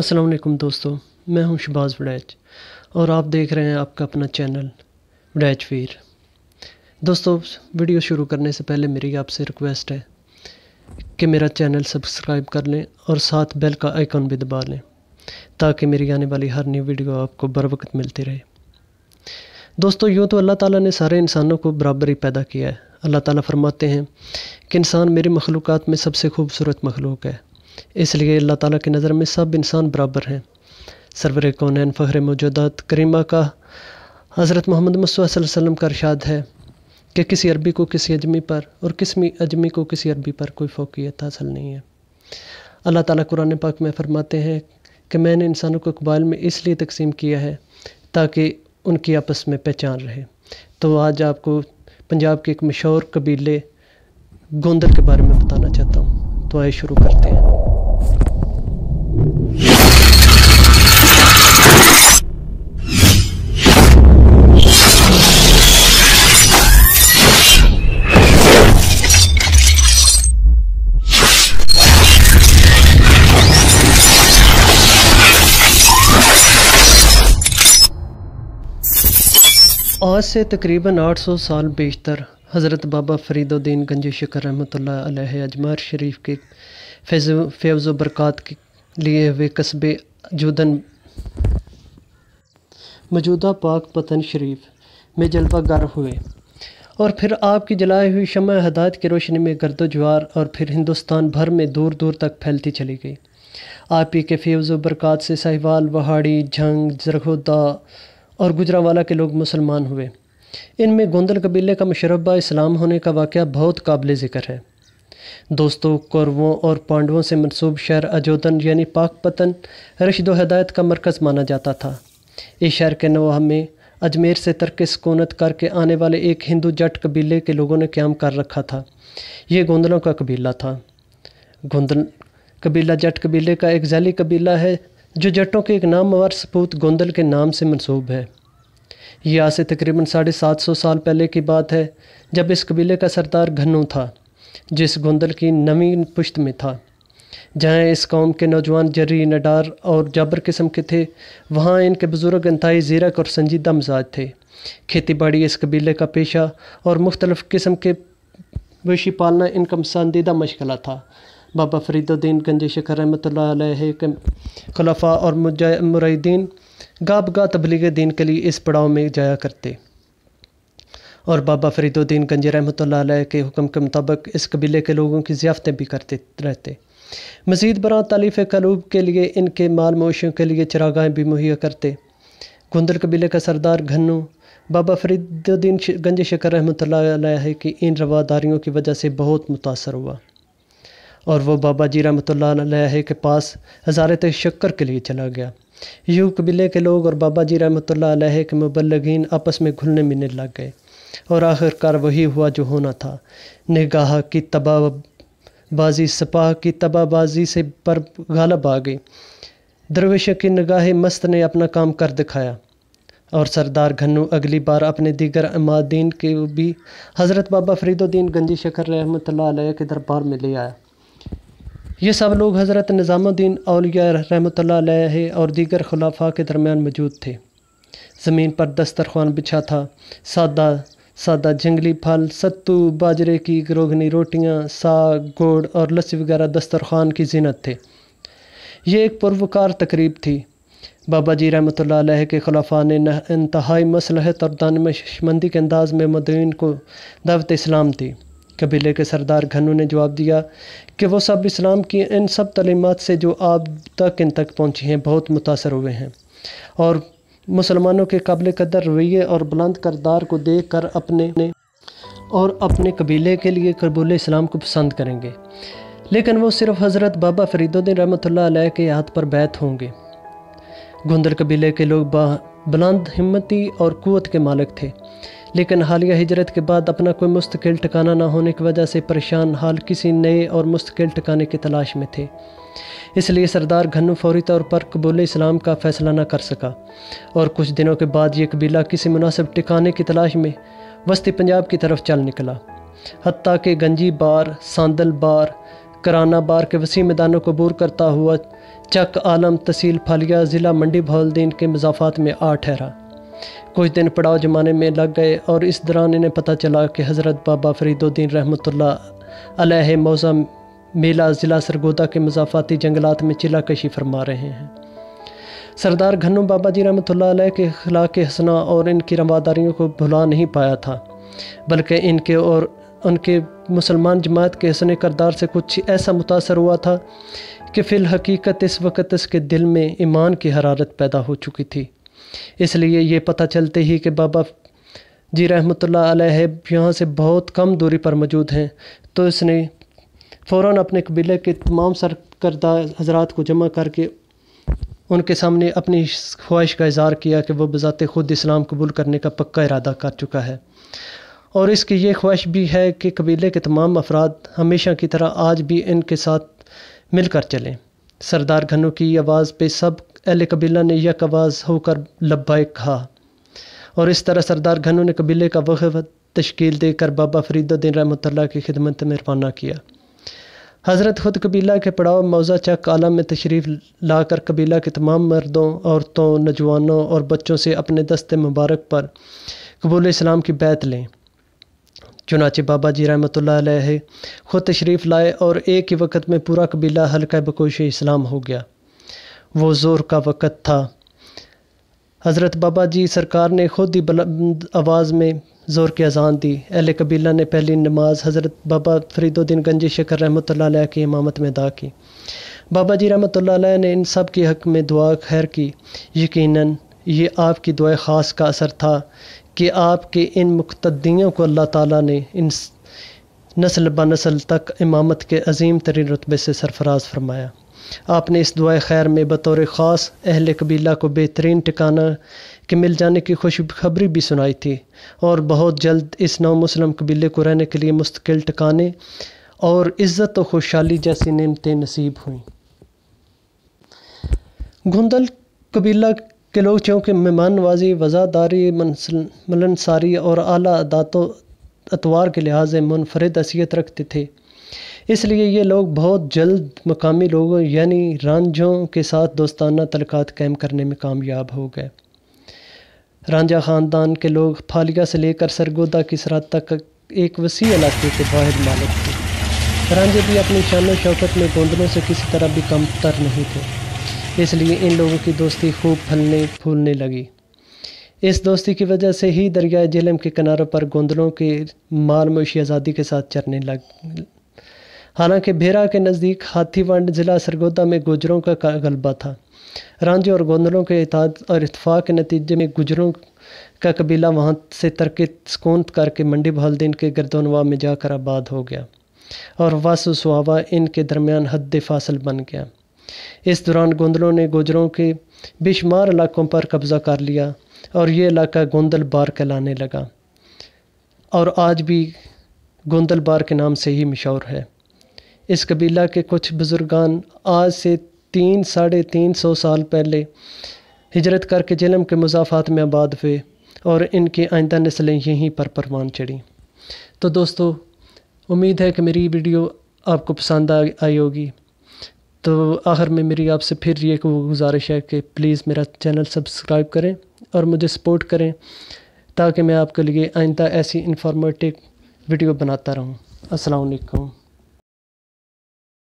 अस्सलाम वालेकुम दोस्तों मैं हूं शबाज़ वडैच और आप देख रहे हैं आपका अपना चैनल वडैच वीर दोस्तों वीडियो शुरू करने से पहले मेरी आपसे रिक्वेस्ट है कि मेरा चैनल सब्सक्राइब कर लें और साथ बेल का आइकॉन भी दबा लें ताकि मेरी आने वाली हर न्यू वीडियो आपको बर वक्त मिलती रहे दोस्तों यूँ तो अल्लाह ताला ने सारे इंसानों को बराबर ही पैदा किया है अल्लाह ताला फरमाते हैं कि इंसान मेरी मखलूक़ात में सबसे खूबसूरत मखलूक है इसलिए अल्लाह ताला की नज़र में सब इंसान बराबर हैं सरवर कौन फ़खर मौजूदात करीमा का हज़रत मोहम्मद मसूसम का अरशाद है कि किसी अरबी को किसी अजमी पर और किसी अजमी को किसी अरबी पर कोई फोकियत हासिल नहीं है अल्लाह ताला कुरान पाक में फरमाते हैं कि मैंने इंसानों को इकबाल में इसलिए तकसीम किया है ताकि उनकी आपस में पहचान रहे तो आज आपको पंजाब के एक मशहूर कबीले गोंदर के बारे में बताना चाहता हूँ तो आए शुरू करते हैं से तकरीबन 800 साल बेशतर हज़रत बाबा फरीदुद्दीन गंज शिकर रहमत अजमार शरीफ के फैज़ फैज़ बरक़ात के लिए हुए कस्बे जुदन मौजूदा पाक पतन शरीफ में जलवा गर हुए और फिर आपकी जलाई हुई शमा हदायत की रोशनी में गर्दो ज्वार और फिर हिंदुस्तान भर में दूर दूर तक फैलती चली गई आप ही के फैज़ बरक़ात से साहिवाल वहाड़ी झंग जरहोदा और गुजरावाला के लोग मुसलमान हुए इनमें गोंदल कबीले का मुशरबा इस्लाम होने का वाक़ बहुत काबिल ज़िक्र है दोस्तों कौरवों और पांडवों से मनसूब शहर अजोधन यानी पाकपतन रशद हदायत का मरकज़ माना जाता था इस शहर के नवाह में अजमेर से तर्क सकूनत करके आने वाले एक हिंदू जट कबीले के लोगों ने क्याम कर रखा था ये गोंदलों का कबीला था गोंदल कबीला जट कबीले का एक जैली कबीला है जो जटों के एक नामवर सपूत गोंदल के नाम से मनसूब है ये आज से तकरीबन साढ़े सात सौ साल पहले की बात है जब इस कबीले का सरदार घनू था जिस गोंदल की नवीन पुश्त में था जहाँ इस कौम के नौजवान जर्री नडार और जाबर किस्म के थे वहाँ इनके बुज़ुर्ग इंतई ज़ीरक और संजीदा मिजाज थे खेती बाड़ी इस कबीले का पेशा और मुख्तलफ़ किस्म के वशी पालना इनका पसंदीदा मशगल था बाबा फरीदुद्दीन गंज शेखर रहमत के खलफा और मुरीदीन गाब गा तबलीग दीन के लिए इस पड़ाव में जाया करते और बाबा फरीदुद्दीन गंजे रहमत के हुक्म के मुताबिक इस कबीले के लोगों की ज़ियाफ़तें भी करते रहते मज़ीद बरा तालीफ़ कलूब के लिए इनके माल मोशियों के लिए चरागाहें भी मुहैया करते गुंदल कबीले का सरदार घन्नू बाबा फरीदुद्दीन गंज शकर रहमत कि इन रवादारियों की वजह से बहुत मुतासर हुआ और वह बाबा जी रहमत के पास हज़ारत शक्कर के लिए चला गया यूँ कबीले के लोग और बाबा जी रहमत के मुबलगिन आपस में घुलने मिलने लग गए और आखिरकार वही हुआ जो होना था निगाह की तबाहबाजी सपाह की तबाहबाजी से पर गालब आ गई दरवेश की निगाह मस्त ने अपना काम कर दिखाया और सरदार घन्नू अगली बार अपने दीगर अमादीन के भी हज़रत बाबा फरीदुद्दीन गंजी शेखर रहमत के दरबार में ले आया ये सब लोग हज़रत निज़ामुद्दीन अलिया रहमत और दीगर खुलाफा के दरमियान मौजूद थे ज़मीन पर दस्तरखान बिछा था सादा सादा जंगली फल सत्तू बाजरे की रोगनी रोटियाँ साग गोड़ और लस्सी वगैरह दस्तरखान की जीनत थे ये एक पुरवकार तकरीब थी बाबा जी रहमत के खलाफा ने इंतहाई मसलहत और दानशमंदी के अंदाज़ में मदीन को दावत इस्लाम दी कबीले के सरदार घनु ने जवाब दिया कि वो सब इस्लाम की इन सब तलीमत से जो आप तक इन तक पहुँची हैं बहुत मुतासर हुए हैं और मुसलमानों के काबिल कदर रवैये और बुलंद करदार को देख कर अपने और अपने कबीले के लिए कबूल इस्लाम को पसंद करेंगे लेकिन वो सिर्फ हज़रत बाबा फरीदुद्दीन रहमत के हाथ पर बैत होंगे गुंदर कबीले के लोग बुलंद हिम्मती और क़ुत के मालिक थे लेकिन हालिया हिजरत के बाद अपना कोई मुस्तकिल ठिकाना ना होने की वजह से परेशान हाल किसी नए और मुस्तकिल ठिकाने की तलाश में थे इसलिए सरदार घनु फौरी तौर पर कबूल इस्लाम का फ़ैसला न कर सका और कुछ दिनों के बाद ये कबीला किसी मुनासिब ठिकाने की तलाश में वस्ती पंजाब की तरफ चल निकला हती के गंजी बार सांदल बार कराना बार के वसी मैदानों को बूर करता हुआ चक आलम तहसील फालिया ज़िला मंडी भोलदीन के मजाफात में आ ठहरा कुछ दिन पड़ाव जमाने में लग गए और इस दौरान इन्हें पता चला कि हज़रत बाबा फरीदुद्दीन रहमत मौज़ा मेला ज़िला सरगोदा के मजाफाती जंगलात में चिला कशी फरमा रहे हैं सरदार घनु बाबा जी रहमत के खिला के हसना और इनकी रवादारियों को भुला नहीं पाया था बल्कि इनके और उनके मुसलमान जमात के हसन करदार से कुछ ऐसा मुतासर हुआ था कि फ़िलहकीकत इस वक्त इसके दिल में ईमान की हरारत पैदा हो चुकी थी इसलिए ये पता चलते ही कि बाबा जी रहमत अलैह यहाँ से बहुत कम दूरी पर मौजूद हैं तो इसने फ़ौर अपने कबीले के तमाम सरकर्दा हजरात को जमा करके उनके सामने अपनी ख्वाहिश का इजहार किया कि वह बज़ात ख़ुद इस्लाम कबूल करने का पक्का इरादा कर चुका है और इसकी ये ख्वाहिश भी है कि कबीले के तमाम अफराद हमेशा की तरह आज भी इनके साथ मिलकर चलें सरदार घनु की आवाज़ पे सब अहल कबीला ने यक आवाज़ होकर लब्बाई कहा और इस तरह सरदार घनु ने कबीले का वह तश्कील देकर बाबा फरीदुद्दीन रहमतुल्लाह की खिदमत में रवाना किया हज़रत ख़ुद कबीला के पड़ाव मौजा चक आलम में तशरीफ़ लाकर कबीला के तमाम मर्दों औरतों नौजवानों और बच्चों से अपने दस्ते मुबारक पर कबूल इस्लाम की बैत लें चुनाचे बाबा जी रहमत है ख़ुद तशरीफ़ लाए और एक ही वक्त में पूरा कबीला हल्का बकोश इस्लाम हो गया वो ज़ोर का वक़्त था हज़रत बाबा जी सरकार ने ख़ुद ही बुलंद आवाज़ में ज़ोर की अजान दी अहल कबीला ने पहली नमाज हज़रत बाबा फरीदुद्दीन गंज शकर रहमत की इमामत में अदा की बाबा जी रहमत ने इन सब के हक़ में दुआ खैर की यकीनन ये आपकी दुआ ख़ास का असर था कि आपके इन मुख्तियों को अल्लाह ताला ने इन नस्ल ब नस्ल तक इमामत के अजीम तरीन रतबे से सरफराज फरमाया आपने इस दुआ खैर में बतौर ख़ास अहल कबीला को बेहतरीन टिकाना के मिल जाने की खुशखबरी भी सुनाई थी और बहुत जल्द इस नौ मुस्लिम कबीले को रहने के लिए मुस्तकिल टिकाने और इज़्ज़त व खुशहाली जैसी नमतें नसीब हुई गुंदल कबीला के लोग चूँकि मेहमान नवाजी वज़ादारी मलनसारी और अली अदातों अतवार के लिहाज मुनफरद असीयत रखते थे इसलिए ये लोग बहुत जल्द मकामी लोगों यानी रांझों के साथ दोस्ताना तलक़ात कैम करने में कामयाब हो गए रांझा ख़ानदान के लोग फालिया से लेकर सरगोदा की सरहद तक एक वसी इलाके के बाहर मालिक थे रांझे भी अपनी शान शौकत में गोंदलों से किसी तरह भी कम तर नहीं थे इसलिए इन लोगों की दोस्ती खूब फलने फूलने लगी इस दोस्ती की वजह से ही दरियाए जेलम के किनारों पर गोंदलों के माल मवेशी आज़ादी के साथ चरने लग हालांकि भेरा के नज़दीक हाथीवंड ज़िला सरगोदा में गुजरों का गलबा था रांझे और गोंदलों के इताद और इतफाक़ के नतीजे में गुजरों का कबीला वहाँ से तरक सुकून करके मंडी बहालदीन के गर्दोनवा में जाकर आबाद हो गया और वास सुहावा इनके दरमियान हद फासल बन गया इस दौरान गोंदलों ने गुजरों के बेशुमार इलाकों पर कब्ज़ा कर लिया और ये इलाका गोंदल बार कहलाने लगा और आज भी गोंदल बार के नाम से ही मशहूर है इस कबीला के कुछ बुज़ुर्गान आज से तीन साढ़े तीन सौ साल पहले हिजरत करके जन्म के मुजाफात में आबाद हुए और इनकी आइंदा नस्लें यहीं पर परवान चढ़ी तो दोस्तों उम्मीद है कि मेरी वीडियो आपको पसंद आई होगी तो आखिर में मेरी आपसे फिर ये गुजारिश है कि प्लीज़ मेरा चैनल सब्सक्राइब करें और मुझे सपोर्ट करें ताकि मैं आपके लिए आइंदा ऐसी इन्फॉर्मेटिव वीडियो बनाता रहूँ असलकम